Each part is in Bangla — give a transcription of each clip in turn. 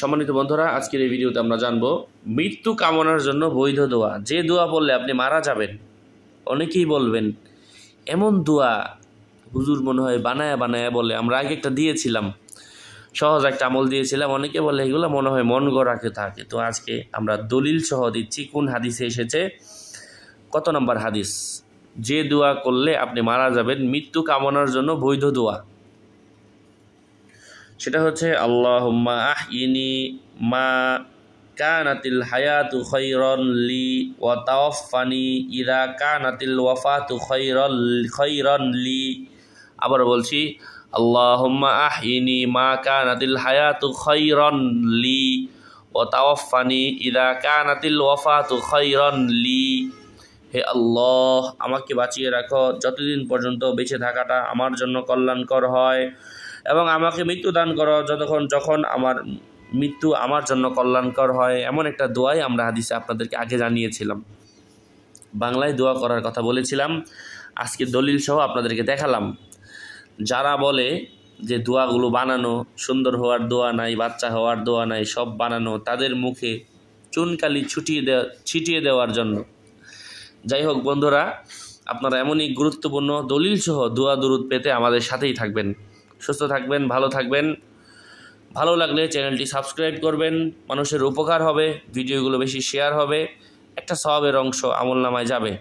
সম্মানিত বন্ধুরা আজকের এই ভিডিওতে আমরা জানব মৃত্যু কামনার জন্য বৈধ দোয়া যে দোয়া বললে আপনি মারা যাবেন অনেকেই বলবেন এমন দোয়া হুজুর মনে হয় বানায়া বানায়া বলে আমরা আগে একটা দিয়েছিলাম সহজ একটা আমল দিয়েছিলাম অনেকে বলে এগুলো মনে হয় মন গড়াকে থাকে তো আজকে আমরা দলিল সহ দিচ্ছি কোন হাদিসে এসেছে কত নম্বর হাদিস যে দোয়া করলে আপনি মারা যাবেন মৃত্যু কামনার জন্য বৈধ দোয়া সেটা হচ্ছে আল্লাহ আহ ইনি মা কানাতিল হায়াতু খৈরলি লি ওয়া ইরা কানাতিল ওয়াফাতু খৈরল খৈরলি লি আবার বলছি আহ ইনি মা কানাতিল হায়াতু খৈরলি লি ওয়া ইরা কানাতিল ওয়াফাতু খৈরলি লি হে আল্লাহ আমাকে বাঁচিয়ে রাখো যতদিন পর্যন্ত বেঁচে থাকাটা আমার জন্য কল্যাণকর হয় এবং আমাকে মৃত্যু দান করো যতক্ষণ যখন আমার মৃত্যু আমার জন্য কল্যাণকর হয় এমন একটা দোয়াই আমরা হাদিসে আপনাদেরকে আগে জানিয়েছিলাম বাংলায় দোয়া করার কথা বলেছিলাম আজকে দলিল সহ আপনাদেরকে দেখালাম যারা বলে যে দোয়াগুলো বানানো সুন্দর হওয়ার দোয়া নাই বাচ্চা হওয়ার দোয়া নাই সব বানানো তাদের মুখে চুনকালি ছুটিয়ে দেওয়া ছিটিয়ে দেওয়ার জন্য যাই হোক বন্ধুরা আপনারা এমনই গুরুত্বপূর্ণ দলিল সহ দোয়া দুরুদ পেতে আমাদের সাথেই থাকবেন সুস্থ থাকবেন ভালো থাকবেন ভালো লাগলে চ্যানেলটি সাবস্ক্রাইব করবেন মানুষের উপকার হবে ভিডিওগুলো বেশি শেয়ার হবে একটা স্বভাবের অংশ আমল নামায় যাবে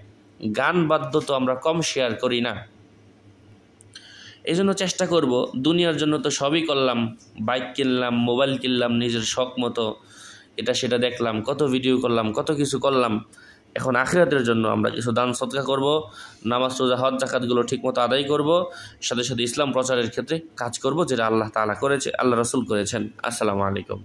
গান বাদ্য তো আমরা কম শেয়ার করি না এই জন্য চেষ্টা করব দুনিয়ার জন্য তো সবই করলাম বাইক কিনলাম মোবাইল কিনলাম নিজের শখ মতো এটা সেটা দেখলাম কত ভিডিও করলাম কত কিছু করলাম এখন আখিরাতের জন্য আমরা কিছু দান সৎকা করব নামাজ রোজা হজ জাকাতগুলো ঠিকমতো আদায় করব সাথে সাথে ইসলাম প্রচারের ক্ষেত্রে কাজ করব যেটা আল্লাহ তালা করেছে আল্লাহ রসুল করেছেন আসসালামু আলাইকুম